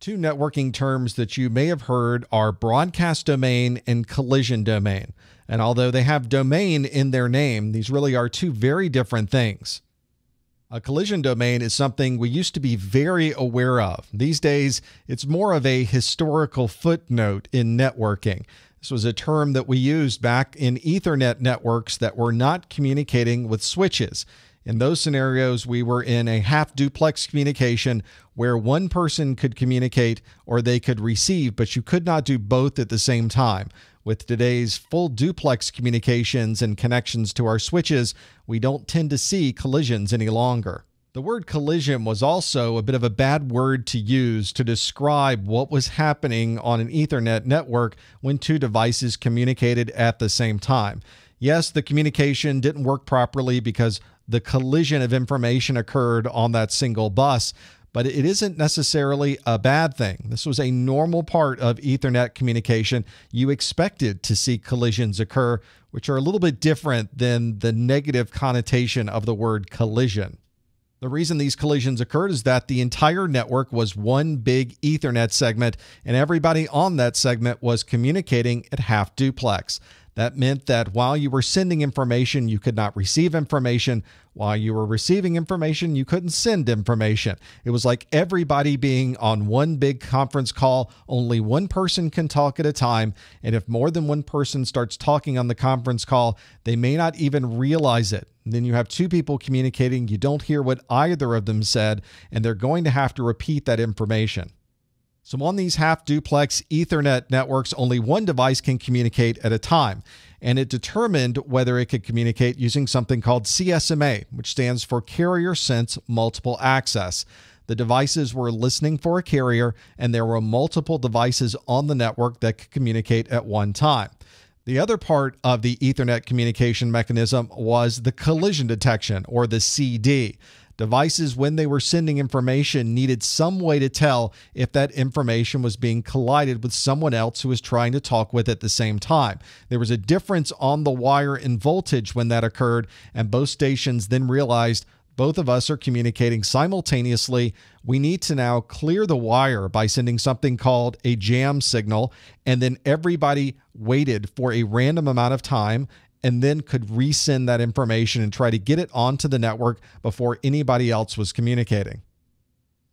Two networking terms that you may have heard are broadcast domain and collision domain. And although they have domain in their name, these really are two very different things. A collision domain is something we used to be very aware of. These days, it's more of a historical footnote in networking. This was a term that we used back in Ethernet networks that were not communicating with switches. In those scenarios, we were in a half duplex communication where one person could communicate or they could receive, but you could not do both at the same time. With today's full duplex communications and connections to our switches, we don't tend to see collisions any longer. The word collision was also a bit of a bad word to use to describe what was happening on an Ethernet network when two devices communicated at the same time. Yes, the communication didn't work properly because the collision of information occurred on that single bus, but it isn't necessarily a bad thing. This was a normal part of Ethernet communication. You expected to see collisions occur, which are a little bit different than the negative connotation of the word collision. The reason these collisions occurred is that the entire network was one big Ethernet segment, and everybody on that segment was communicating at half duplex. That meant that while you were sending information, you could not receive information. While you were receiving information, you couldn't send information. It was like everybody being on one big conference call. Only one person can talk at a time. And if more than one person starts talking on the conference call, they may not even realize it. then you have two people communicating. You don't hear what either of them said, and they're going to have to repeat that information. So, on these half duplex Ethernet networks, only one device can communicate at a time. And it determined whether it could communicate using something called CSMA, which stands for Carrier Sense Multiple Access. The devices were listening for a carrier, and there were multiple devices on the network that could communicate at one time. The other part of the Ethernet communication mechanism was the collision detection, or the CD. Devices, when they were sending information, needed some way to tell if that information was being collided with someone else who was trying to talk with at the same time. There was a difference on the wire in voltage when that occurred, and both stations then realized both of us are communicating simultaneously. We need to now clear the wire by sending something called a jam signal. And then everybody waited for a random amount of time and then could resend that information and try to get it onto the network before anybody else was communicating.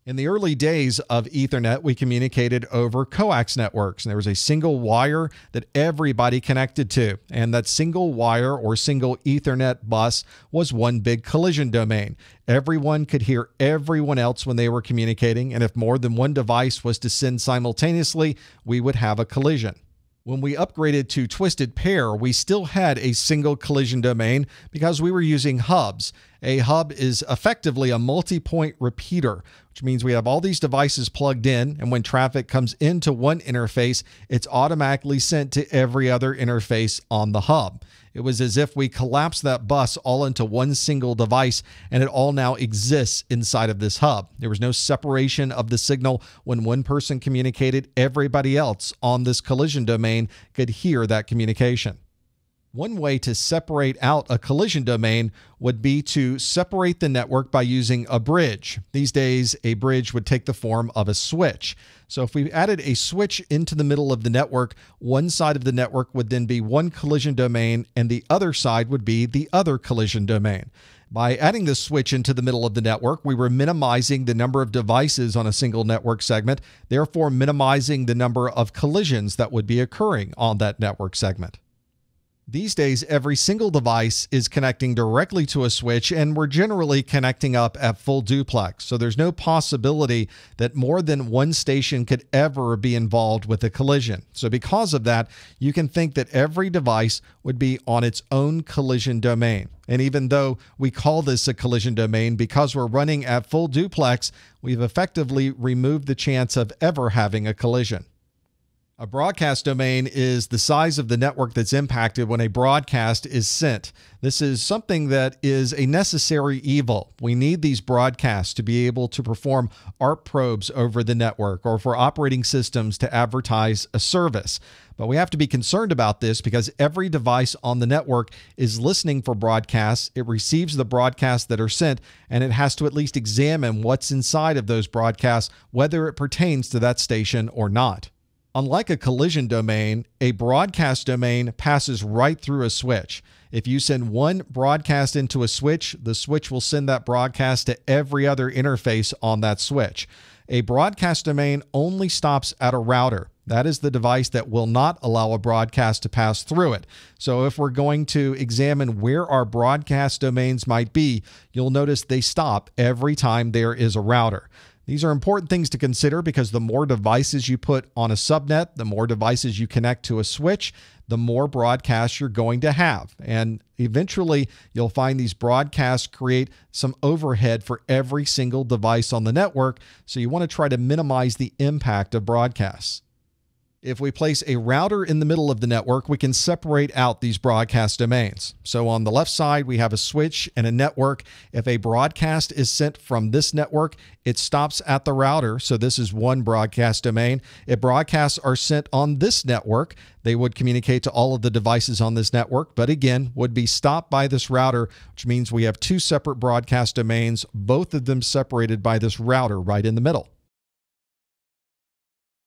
In the early days of Ethernet, we communicated over coax networks, and there was a single wire that everybody connected to. And that single wire or single Ethernet bus was one big collision domain. Everyone could hear everyone else when they were communicating, and if more than one device was to send simultaneously, we would have a collision. When we upgraded to Twisted Pair, we still had a single collision domain because we were using hubs a hub is effectively a multi point repeater, which means we have all these devices plugged in. And when traffic comes into one interface, it's automatically sent to every other interface on the hub. It was as if we collapsed that bus all into one single device, and it all now exists inside of this hub. There was no separation of the signal. When one person communicated, everybody else on this collision domain could hear that communication. One way to separate out a collision domain would be to separate the network by using a bridge. These days, a bridge would take the form of a switch. So if we added a switch into the middle of the network, one side of the network would then be one collision domain and the other side would be the other collision domain. By adding this switch into the middle of the network, we were minimizing the number of devices on a single network segment, therefore minimizing the number of collisions that would be occurring on that network segment. These days, every single device is connecting directly to a switch, and we're generally connecting up at full duplex. So there's no possibility that more than one station could ever be involved with a collision. So, because of that, you can think that every device would be on its own collision domain. And even though we call this a collision domain, because we're running at full duplex, we've effectively removed the chance of ever having a collision. A broadcast domain is the size of the network that's impacted when a broadcast is sent. This is something that is a necessary evil. We need these broadcasts to be able to perform ARP probes over the network or for operating systems to advertise a service. But we have to be concerned about this because every device on the network is listening for broadcasts. It receives the broadcasts that are sent, and it has to at least examine what's inside of those broadcasts, whether it pertains to that station or not. Unlike a collision domain, a broadcast domain passes right through a switch. If you send one broadcast into a switch, the switch will send that broadcast to every other interface on that switch. A broadcast domain only stops at a router. That is the device that will not allow a broadcast to pass through it. So, if we're going to examine where our broadcast domains might be, you'll notice they stop every time there is a router. These are important things to consider because the more devices you put on a subnet, the more devices you connect to a switch, the more broadcasts you're going to have. And eventually, you'll find these broadcasts create some overhead for every single device on the network. So you want to try to minimize the impact of broadcasts if we place a router in the middle of the network, we can separate out these broadcast domains. So on the left side, we have a switch and a network. If a broadcast is sent from this network, it stops at the router. So this is one broadcast domain. If broadcasts are sent on this network, they would communicate to all of the devices on this network, but again, would be stopped by this router, which means we have two separate broadcast domains, both of them separated by this router right in the middle.